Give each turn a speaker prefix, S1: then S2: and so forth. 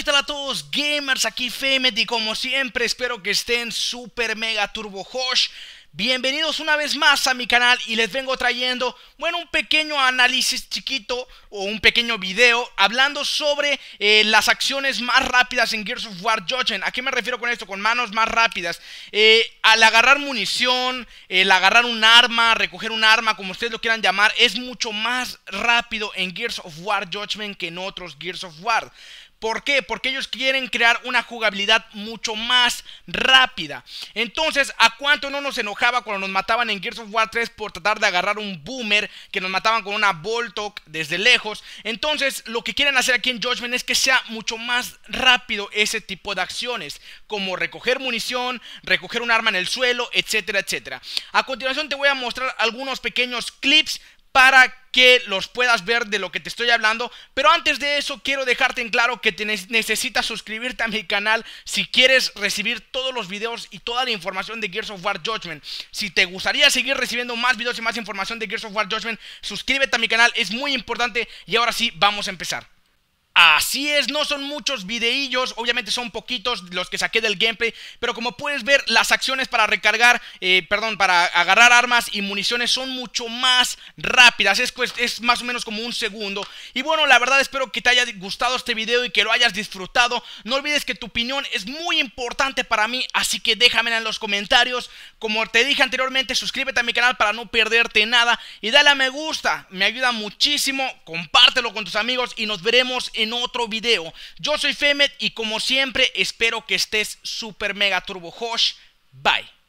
S1: ¿qué tal a todos gamers? Aquí y como siempre, espero que estén super mega turbo hosh. Bienvenidos una vez más a mi canal y les vengo trayendo, bueno, un pequeño análisis chiquito o un pequeño video hablando sobre eh, las acciones más rápidas en Gears of War Judgment. ¿A qué me refiero con esto? Con manos más rápidas. Eh, al agarrar munición, el agarrar un arma, recoger un arma, como ustedes lo quieran llamar, es mucho más rápido en Gears of War Judgment que en otros Gears of War. ¿Por qué? Porque ellos quieren crear una jugabilidad mucho más rápida. Entonces, ¿a cuánto no nos enojaba cuando nos mataban en Gears of War 3 por tratar de agarrar un boomer que nos mataban con una Voltok desde lejos? Entonces, lo que quieren hacer aquí en Judgment es que sea mucho más rápido ese tipo de acciones, como recoger munición, recoger un arma en el suelo, etcétera, etcétera. A continuación te voy a mostrar algunos pequeños clips para que los puedas ver de lo que te estoy hablando. Pero antes de eso, quiero dejarte en claro que necesitas suscribirte a mi canal si quieres recibir todos los videos y toda la información de Gears of War Judgment. Si te gustaría seguir recibiendo más videos y más información de Gears of War Judgment, suscríbete a mi canal, es muy importante. Y ahora sí, vamos a empezar. Así es, no son muchos videillos, obviamente son poquitos los que saqué del gameplay, pero como puedes ver, las acciones para recargar, eh, perdón, para agarrar armas y municiones son mucho más rápidas, es, es más o menos como un segundo. Y bueno, la verdad espero que te haya gustado este video y que lo hayas disfrutado. No olvides que tu opinión es muy importante para mí, así que déjamela en los comentarios. Como te dije anteriormente, suscríbete a mi canal para no perderte nada y dale a me gusta, me ayuda muchísimo, compártelo con tus amigos y nos veremos en otro video. Yo soy Femet y como siempre espero que estés super mega turbo hosh. Bye.